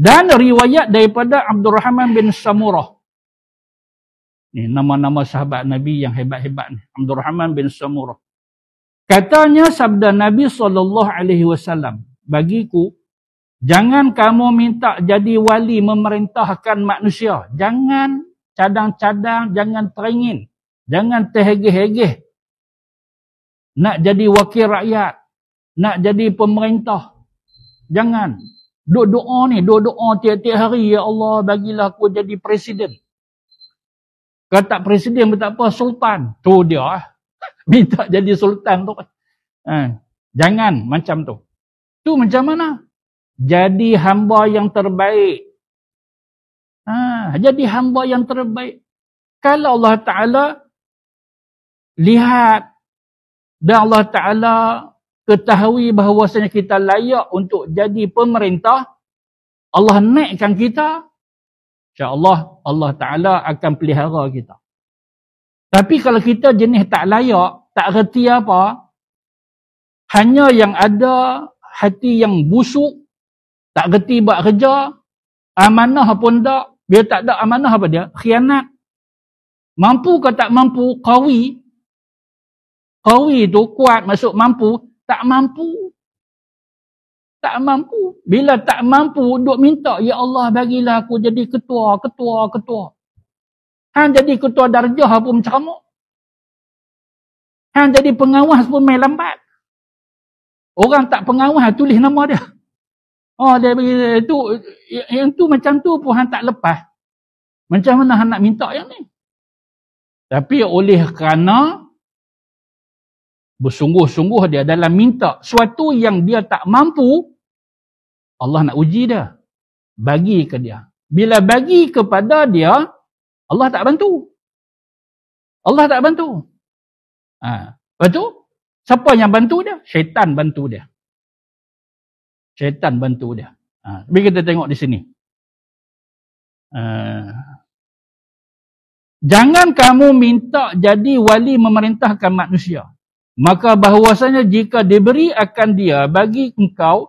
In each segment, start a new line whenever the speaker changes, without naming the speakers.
Dan riwayat daripada Abdul Rahman bin Samurah. Ini nama-nama sahabat Nabi yang hebat-hebat ni. Abdul Rahman bin Samurah. Katanya sabda Nabi SAW, bagiku, jangan kamu minta jadi wali memerintahkan manusia. Jangan cadang-cadang, jangan teringin. Jangan terhegeh-hegeh. Nak jadi wakil rakyat. Nak jadi pemerintah. Jangan. Jangan. Duk doa ni, duk doa tiap-tiap hari, Ya Allah bagilah aku jadi presiden. Kalau tak presiden, tak apa, sultan. Tu dia, ah. minta jadi sultan tu. Ha. Jangan macam tu. Tu macam mana? Jadi hamba yang terbaik. Ha. Jadi hamba yang terbaik. Kalau Allah Ta'ala lihat dan Allah Ta'ala ketahui bahawasanya kita layak untuk jadi pemerintah Allah naikkan kita insyaallah Allah taala akan pelihara kita tapi kalau kita jenis tak layak tak reti apa hanya yang ada hati yang busuk tak reti buat kerja amanah pun tak dia tak ada amanah apa dia khianat mampu ke tak mampu kawi, kawi tu kuat masuk mampu tak mampu. Tak mampu. Bila tak mampu, duk minta, Ya Allah, bagilah aku jadi ketua, ketua, ketua. Han jadi ketua darjah pun ceramuk. Han jadi pengawas pun main lambat. Orang tak pengawas, tulis nama dia. Oh, dia bagi, itu, yang tu macam tu pun han tak lepas. Macam mana han nak minta yang ni? Tapi oleh kerana bersungguh-sungguh dia dalam minta sesuatu yang dia tak mampu Allah nak uji dia bagi ke dia bila bagi kepada dia Allah tak bantu Allah tak bantu ha. lepas tu siapa yang bantu dia syaitan bantu dia syaitan bantu dia ha. tapi kita tengok di sini ha. jangan kamu minta jadi wali memerintahkan manusia maka bahawasanya jika diberi akan dia bagi engkau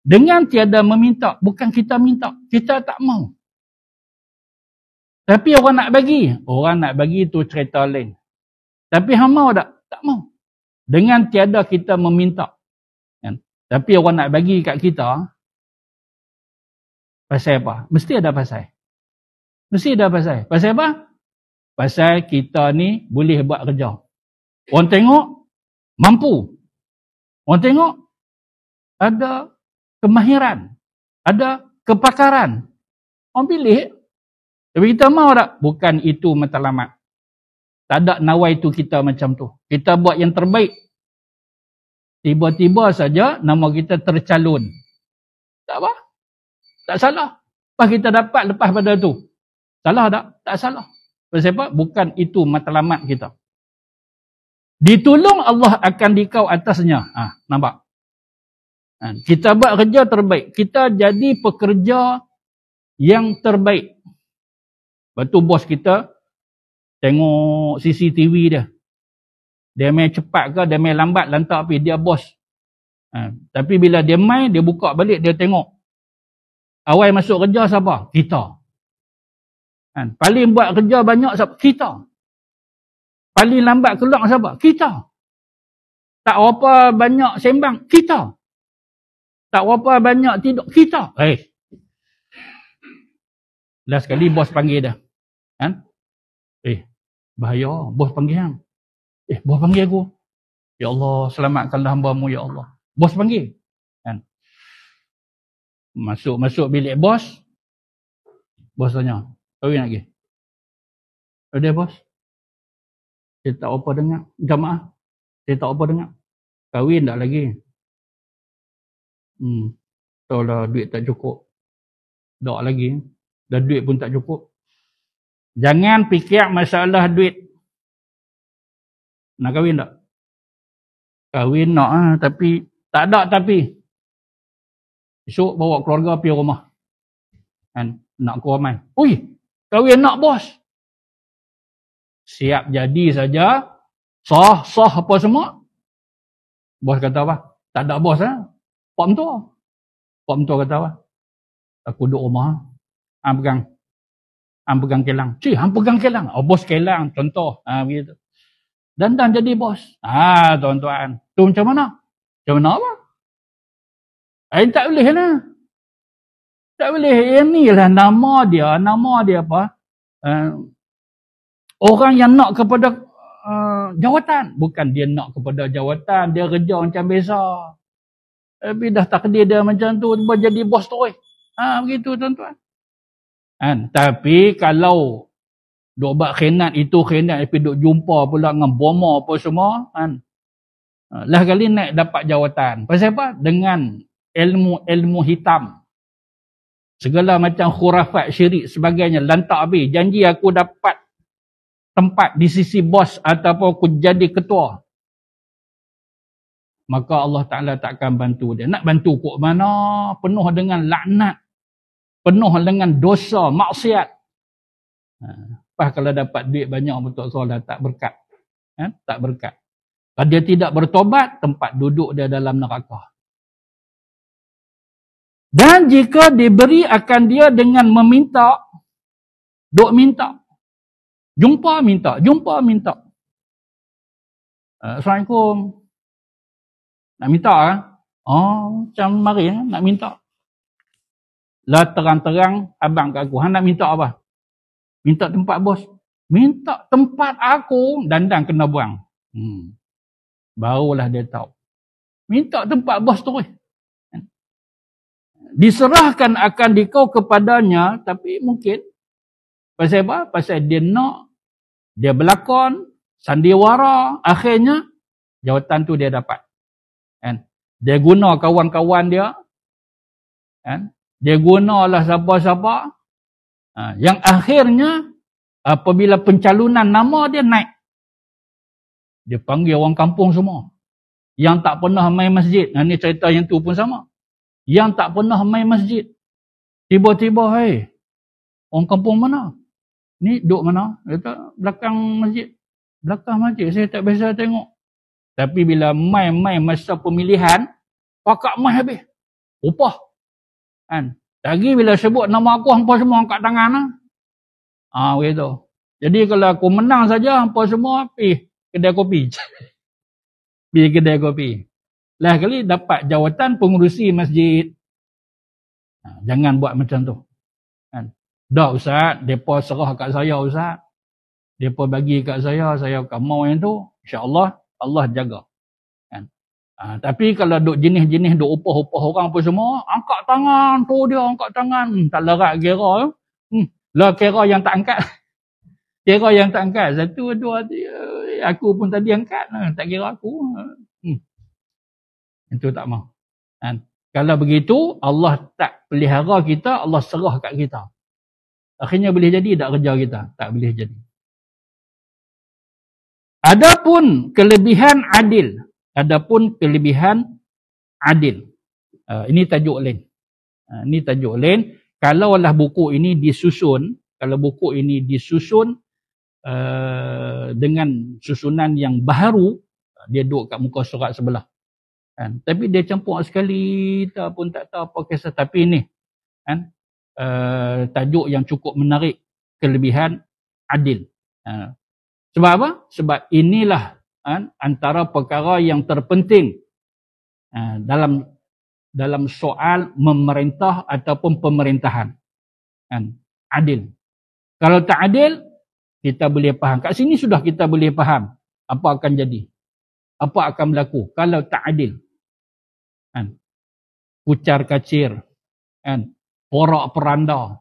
dengan tiada meminta bukan kita minta kita tak mau tapi orang nak bagi orang nak bagi itu cerita lain tapi hang mau tak tak mau dengan tiada kita meminta kan tapi orang nak bagi kat kita pasal apa mesti ada pasal mesti ada pasal pasal apa pasal kita ni boleh buat kerja orang tengok mampu. Orang tengok ada kemahiran, ada kepakaran. Orang pilih. Tapi kita mahu tak? Bukan itu matlamat. Tak ada nawai itu kita macam tu. Kita buat yang terbaik. Tiba-tiba saja nama kita tercalon. Tak apa? Tak salah. Apa kita dapat lepas pada tu? Salah tak? Tak salah. Sebab bukan itu matlamat kita. Ditolong Allah akan dikau atasnya. Ha, nampak? Ha, kita buat kerja terbaik. Kita jadi pekerja yang terbaik. Lepas tu bos kita tengok CCTV dia. Dia main cepat ke, dia main lambat, lantak pergi. Dia bos. Ha, tapi bila dia main, dia buka balik, dia tengok. Awal masuk kerja siapa? Kita. Ha, paling buat kerja banyak siapa? Kita. Kita. Paling lambat keluar siapa? Kita. Tak berapa banyak sembang? Kita. Tak berapa banyak tidur? Kita. Eh, Last sekali bos panggil dah. Kan? Eh, bahaya. Bos panggil hang. Eh, bos panggil aku. Ya Allah, selamatkanlah hamba mu ya Allah. Bos panggil. Kan? Masuk-masuk bilik bos. Bos tanya. Kau nak pergi? Ada bos? Saya tak apa dengar. Jamaah. Saya tak apa dengar. Kahwin tak lagi. Hmm. Tahu lah duit tak cukup. Tak lagi. Dah duit pun tak cukup. Jangan fikir masalah duit. Nak kahwin tak? Kahwin nak ah, tapi tak ada tapi. Esok bawa keluarga pergi rumah. Kan? Nak keluar main. Ui! Kahwin nak bos siap jadi saja sah sah apa semua bos kata apa tak ada bos ah ha? pak mentua pak mentua kata apa aku duduk rumah ha? ha pegang ha pegang kelang cuy ha pegang kelang oh bos kelang contoh ha begitu dan dan jadi bos ha tuan-tuan tu macam mana macam mana apa Eh, tak boleh lah. Tak boleh. Yang ni lah nama dia. Nama dia apa? Uh, Orang yang nak kepada uh, jawatan. Bukan dia nak kepada jawatan. Dia kerja macam biasa. Tapi dah takdir dia macam tu. Dia jadi bos tu. Ha, begitu tuan-tuan. Kan? Tapi kalau duk buat khianat itu khianat tapi duk jumpa pula dengan bomo apa semua kan lah kali naik dapat jawatan pasal apa dengan ilmu-ilmu hitam segala macam khurafat syirik sebagainya lantak abi janji aku dapat tempat di sisi bos ataupun aku jadi ketua. Maka Allah Ta'ala tak akan bantu dia. Nak bantu kok mana? Penuh dengan laknat. Penuh dengan dosa, maksiat. Ha. kalau dapat duit banyak untuk solat, tak berkat. Ha? Tak berkat. Kalau dia tidak bertobat, tempat duduk dia dalam neraka. Dan jika diberi akan dia dengan meminta, duk minta, Jumpa minta, jumpa minta. Eh, Assalamualaikum. Nak minta ah? Eh? Oh, macam mari eh? nak minta. Lah terang-terang abang kat aku, nak minta apa? Minta tempat bos. Minta tempat aku dandang kena buang. Hmm. Barulah dia tahu. Minta tempat bos tu. Diserahkan akan dikau kepadanya tapi mungkin pasal apa? Pasal dia nak dia berlakon sandiwara akhirnya jawatan tu dia dapat kan dia guna kawan-kawan dia kan dia gunalah siapa-siapa ha, yang akhirnya apabila pencalonan nama dia naik dia panggil orang kampung semua yang tak pernah main masjid ni cerita yang tu pun sama yang tak pernah main masjid tiba-tiba hey, orang kampung mana Ni duduk mana? Dia kata, belakang masjid. Belakang masjid. Saya tak biasa tengok. Tapi bila main-main masa pemilihan, pakak mai habis. Upah. Kan? Lagi bila sebut nama aku, hampa semua angkat tangan. Ha? Ha, begitu. Jadi kalau aku menang saja, hampa semua pergi kedai kopi. pergi kedai kopi. Lah kali dapat jawatan pengurusi masjid. Ha, jangan buat macam tu. Kan? Dah Ustaz, mereka serah kat saya Ustaz. Mereka bagi kat saya, saya akan mahu yang tu. InsyaAllah, Allah jaga. Kan? Ha, tapi kalau duk jenis-jenis duk upah-upah orang apa semua, angkat tangan tu dia, angkat tangan. Hmm, tak larat kira eh. Hmm, lah kira yang tak angkat. kira yang tak angkat. Satu, dua, tiga. Eh, aku pun tadi angkat. Ha, tak kira aku. Ha, hmm. Itu tak mahu. Kan? Kalau begitu, Allah tak pelihara kita, Allah serah kat kita. Akhirnya boleh jadi tak kerja kita? Tak boleh jadi. Adapun kelebihan adil. Adapun kelebihan adil. Uh, ini tajuk lain. Uh, ini tajuk lain. Kalau Kalaulah buku ini disusun, kalau buku ini disusun uh, dengan susunan yang baru, dia duduk kat muka surat sebelah. Kan? Tapi dia campur sekali, tak pun tak tahu apa kisah. Tapi ini, kan? uh, tajuk yang cukup menarik kelebihan adil. Uh, sebab apa? Sebab inilah uh, antara perkara yang terpenting uh, dalam dalam soal memerintah ataupun pemerintahan. Kan? adil. Kalau tak adil, kita boleh faham. Kat sini sudah kita boleh faham apa akan jadi. Apa akan berlaku kalau tak adil. Kan? Uh, kacir. Kan? porak peranda.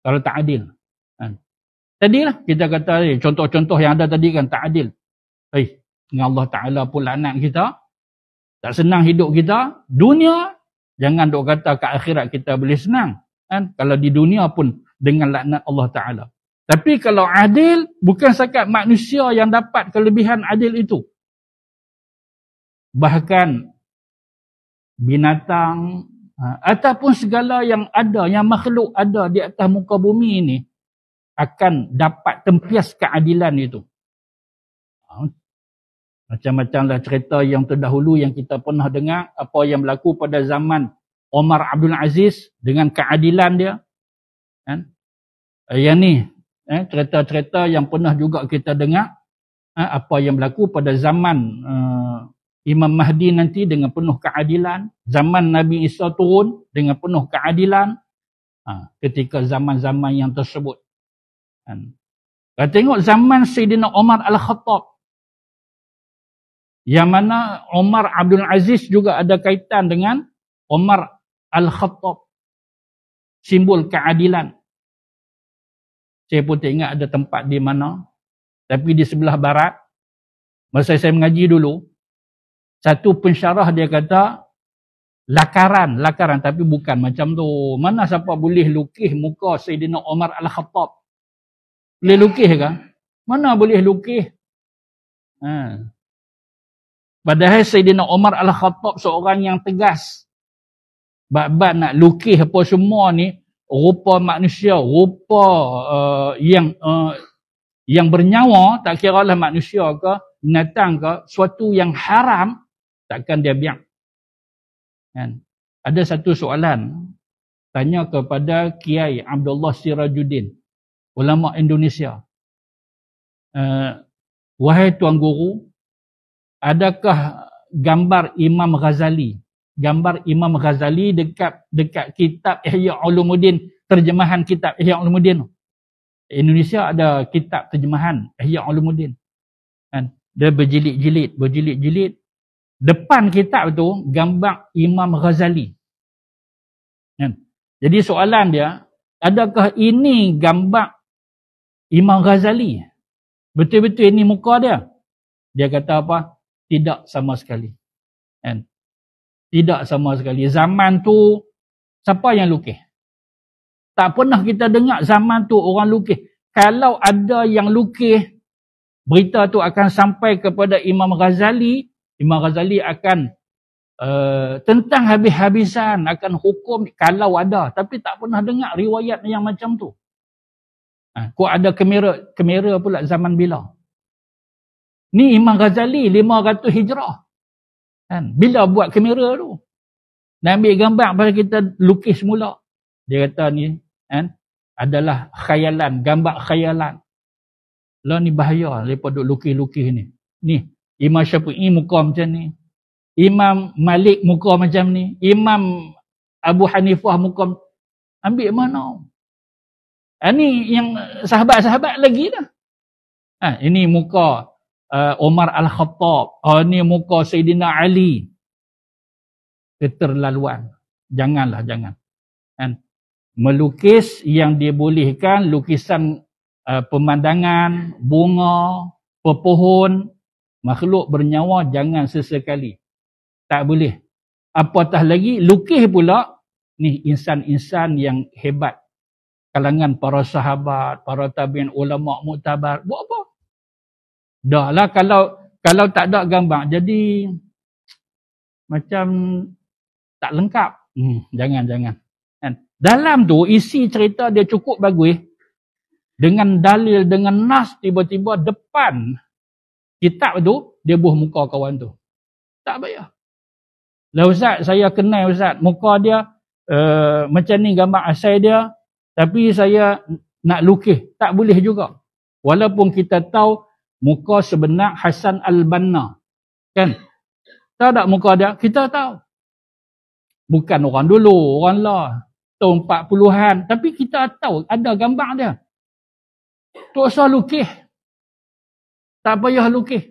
Kalau tak adil. Kan? Tadilah kita kata contoh-contoh yang ada tadi kan tak adil. Eh, dengan Allah Ta'ala pun lanak kita. Tak senang hidup kita. Dunia, jangan dok kata ke akhirat kita boleh senang. Kan? Kalau di dunia pun dengan laknat Allah Ta'ala. Tapi kalau adil, bukan sekat manusia yang dapat kelebihan adil itu. Bahkan binatang, Ha, ataupun segala yang ada yang makhluk ada di atas muka bumi ini akan dapat tempias keadilan itu ha. macam-macamlah cerita yang terdahulu yang kita pernah dengar apa yang berlaku pada zaman Omar Abdul Aziz dengan keadilan dia kan eh, yang ni eh, cerita-cerita yang pernah juga kita dengar eh, apa yang berlaku pada zaman uh, Imam Mahdi nanti dengan penuh keadilan. Zaman Nabi Isa turun dengan penuh keadilan. Ha, ketika zaman-zaman yang tersebut. Kan. Kita tengok zaman Sayyidina Omar Al-Khattab. Yang mana Umar Abdul Aziz juga ada kaitan dengan Omar Al-Khattab. Simbol keadilan. Saya pun tak ingat ada tempat di mana. Tapi di sebelah barat. Masa saya mengaji dulu. Satu pensyarah dia kata, lakaran, lakaran tapi bukan macam tu. Mana siapa boleh lukis muka Sayyidina Omar Al-Khattab? Boleh lukis ke? Mana boleh lukis? Ha. Padahal Sayyidina Omar Al-Khattab seorang yang tegas. Bab-bab nak lukis apa semua ni, rupa manusia, rupa uh, yang uh, yang bernyawa, tak kira lah manusia ke, binatang ke, suatu yang haram, takkan dia biar. Kan? Ada satu soalan tanya kepada Kiai Abdullah Sirajuddin, ulama Indonesia. Uh, wahai tuan guru, adakah gambar Imam Ghazali, gambar Imam Ghazali dekat dekat kitab Ihya Ulumuddin terjemahan kitab Ihya Ulumuddin? Indonesia ada kitab terjemahan Ihya Ulumuddin. Kan? Dia berjilid-jilid, berjilid-jilid depan kitab tu gambar Imam Ghazali. Kan? Jadi soalan dia, adakah ini gambar Imam Ghazali? Betul-betul ini muka dia? Dia kata apa? Tidak sama sekali. Kan? Tidak sama sekali. Zaman tu siapa yang lukis? Tak pernah kita dengar zaman tu orang lukis. Kalau ada yang lukis, berita tu akan sampai kepada Imam Ghazali, Imam Ghazali akan uh, tentang habis-habisan akan hukum kalau ada tapi tak pernah dengar riwayat yang macam tu. Ha, kau ada kamera kamera pula zaman bila? Ni Imam Ghazali 500 Hijrah. Kan? Bila buat kamera tu? Dan ambil gambar pada kita lukis mula. Dia kata ni kan? adalah khayalan, gambar khayalan. Lah ni bahaya lepas lukis-lukis ni. Ni Imam Syafi'i muka macam ni. Imam Malik muka macam ni. Imam Abu Hanifah muka ambil mana? Ha, ni yang sahabat-sahabat lagi dah. Ha, ini muka uh, Omar Al-Khattab. Oh ni muka Sayyidina Ali. Keterlaluan. Janganlah, jangan. Ha, melukis yang dibolehkan, lukisan uh, pemandangan, bunga, pepohon, Makhluk bernyawa jangan sesekali. Tak boleh. Apatah lagi lukih pula ni insan-insan yang hebat. Kalangan para sahabat, para tabi'in, ulama muktabar, buat apa? Dah lah kalau kalau tak ada gambar jadi macam tak lengkap. Hmm, jangan jangan. Kan? Dalam tu isi cerita dia cukup bagus dengan dalil dengan nas tiba-tiba depan kitab tu dia buh muka kawan tu tak payah lah ustaz saya kenal ustaz muka dia uh, macam ni gambar asal dia tapi saya nak lukis tak boleh juga walaupun kita tahu muka sebenar Hasan Al-Banna kan tak ada muka dia kita tahu bukan orang dulu orang lah tahun 40-an tapi kita tahu ada gambar dia tak usah lukis tak payah lukis.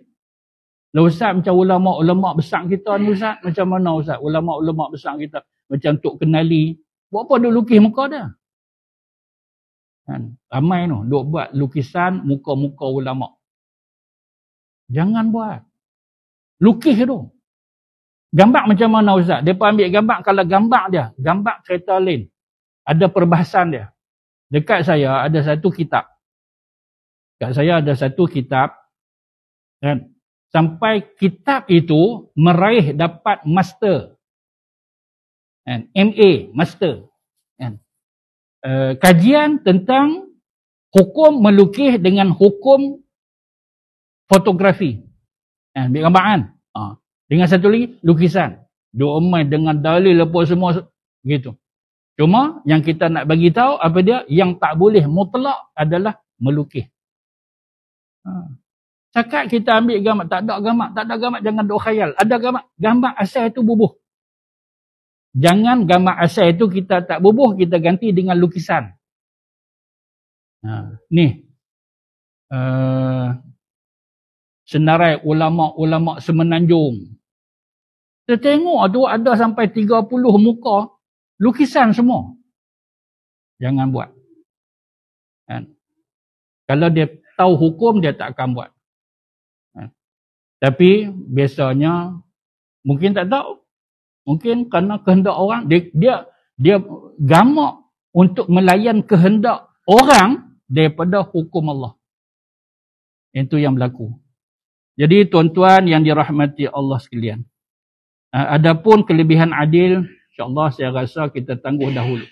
Lah Ustaz macam ulama-ulama besar kita ni Ustaz. Macam mana Ustaz? Ulama-ulama besar kita. Macam Tok Kenali. Buat apa duk lukis muka dia? Kan? Ramai tu. Duk buat lukisan muka-muka ulama. Jangan buat. Lukis tu. Gambar macam mana Ustaz? Dia pun ambil gambar. Kalau gambar dia, gambar kereta lain. Ada perbahasan dia. Dekat saya ada satu kitab. Dekat saya ada satu kitab kan? sampai kitab itu meraih dapat master kan? MA master kan? uh, kajian tentang hukum melukis dengan hukum fotografi kan? ambil gambar kan uh, dengan satu lagi lukisan doa dengan dalil apa semua gitu Cuma yang kita nak bagi tahu apa dia yang tak boleh mutlak adalah melukis. Ha. Cakap kita ambil gamak, tak ada gamak, tak ada gamak jangan dok khayal. Ada gamak, gamak asal itu bubuh. Jangan gamak asal itu kita tak bubuh, kita ganti dengan lukisan. Ha, ni. Uh, senarai ulama-ulama semenanjung. Kita tengok tu ada sampai 30 muka lukisan semua. Jangan buat. Kan? Kalau dia tahu hukum, dia tak akan buat. Tapi biasanya mungkin tak tahu. Mungkin kerana kehendak orang dia dia, dia gamak untuk melayan kehendak orang daripada hukum Allah. Itu yang berlaku. Jadi tuan-tuan yang dirahmati Allah sekalian. Ha, adapun kelebihan adil, insya-Allah saya rasa kita tangguh dahulu.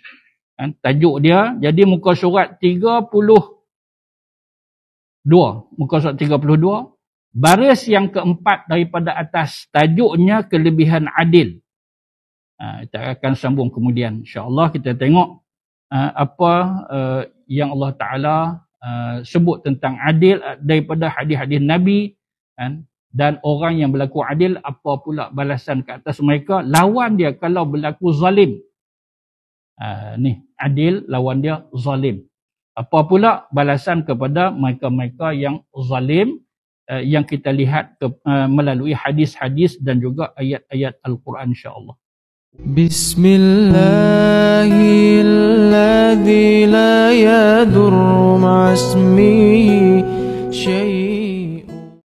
Kan tajuk dia jadi muka surat 32. Muka surat Baris yang keempat daripada atas tajuknya kelebihan adil. Ha, kita akan sambung kemudian. InsyaAllah kita tengok ha, apa ha, yang Allah Ta'ala ha, sebut tentang adil daripada hadis-hadis Nabi kan? dan orang yang berlaku adil apa pula balasan ke atas mereka lawan dia kalau berlaku zalim. Ha, ni adil lawan dia zalim. Apa pula balasan kepada mereka-mereka yang zalim Eh, yang kita lihat ke, uh, melalui hadis-hadis dan juga ayat-ayat Al-Quran insya-Allah. Bismillahirrahmanirrahim.